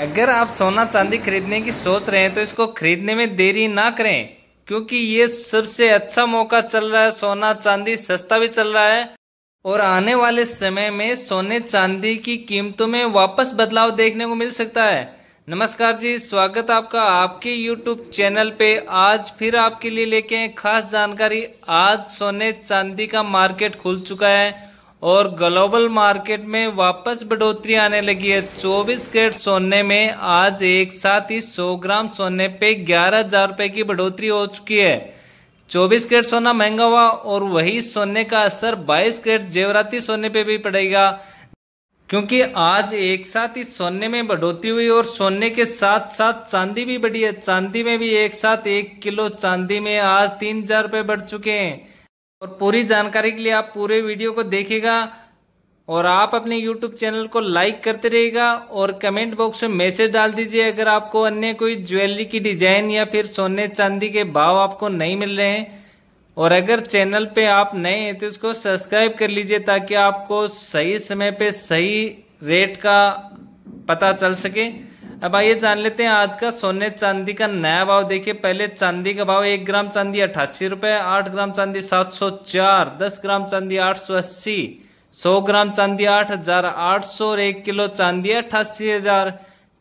अगर आप सोना चांदी खरीदने की सोच रहे हैं तो इसको खरीदने में देरी ना करें क्योंकि ये सबसे अच्छा मौका चल रहा है सोना चांदी सस्ता भी चल रहा है और आने वाले समय में सोने चांदी की कीमतों में वापस बदलाव देखने को मिल सकता है नमस्कार जी स्वागत आपका आपके YouTube चैनल पे आज फिर आपके लिए लेके खास जानकारी आज सोने चांदी का मार्केट खुल चुका है और ग्लोबल मार्केट में वापस बढ़ोतरी आने लगी है 24 कैरेट सोने में आज एक साथ ही 100 ग्राम सोने पे ग्यारह हजार रुपए की बढ़ोतरी हो चुकी है 24 कैरेट सोना महंगा हुआ और वही सोने का असर 22 कैरेट जेवराती सोने पे भी पड़ेगा क्योंकि आज एक साथ ही सोने में बढ़ोतरी हुई और सोने के साथ साथ चांदी भी बढ़ी है चांदी में भी एक साथ एक किलो चांदी में आज तीन हजार बढ़ चुके हैं और पूरी जानकारी के लिए आप पूरे वीडियो को देखेगा और आप अपने यूट्यूब चैनल को लाइक करते रहेगा और कमेंट बॉक्स में मैसेज डाल दीजिए अगर आपको अन्य कोई ज्वेलरी की डिजाइन या फिर सोने चांदी के भाव आपको नहीं मिल रहे हैं और अगर चैनल पे आप नए हैं तो इसको सब्सक्राइब कर लीजिए ताकि आपको सही समय पे सही रेट का पता चल सके अब आइए जान लेते हैं आज का सोने चांदी का नया भाव देखिए पहले चांदी का भाव एक ग्राम चांदी अट्ठासी रुपए आठ ग्राम चांदी सात सौ चार दस ग्राम चांदी आठ सौ अस्सी सौ ग्राम चांदी आठ हजार आठ सौ और एक किलो चांदी अट्ठासी हजार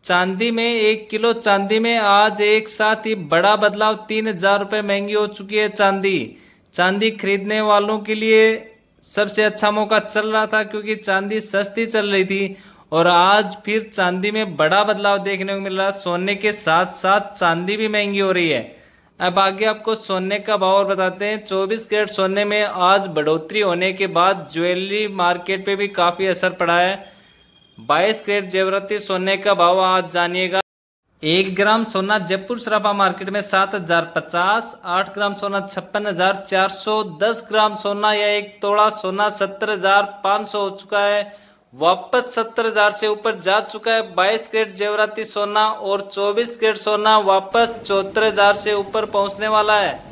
चांदी में एक किलो चांदी में आज एक साथ ही बड़ा बदलाव तीन हजार रुपये महंगी हो चुकी है चांदी चांदी खरीदने वालों के लिए सबसे अच्छा मौका चल रहा था क्योंकि चांदी सस्ती चल रही थी और आज फिर चांदी में बड़ा बदलाव देखने को मिल रहा है सोने के साथ साथ चांदी भी महंगी हो रही है अब आगे आपको सोने का भाव और बताते हैं 24 कैरेट सोने में आज बढ़ोतरी होने के बाद ज्वेलरी मार्केट पे भी काफी असर पड़ा है 22 कैरेट जेवराती सोने का भाव आज जानिएगा एक ग्राम सोना जयपुर सराफा मार्केट में सात हजार पचास आठ ग्राम सोना छप्पन हजार चार सौ दस ग्राम सोना या एक तोड़ा सोना सत्तर हजार पाँच सौ हो चुका है वापस सत्तर हजार से ऊपर जा चुका है बाईस ग्रेड जेवराती सोना और चौबीस ग्रेड सोना वापस चौहत्तर हजार से ऊपर पहुंचने वाला है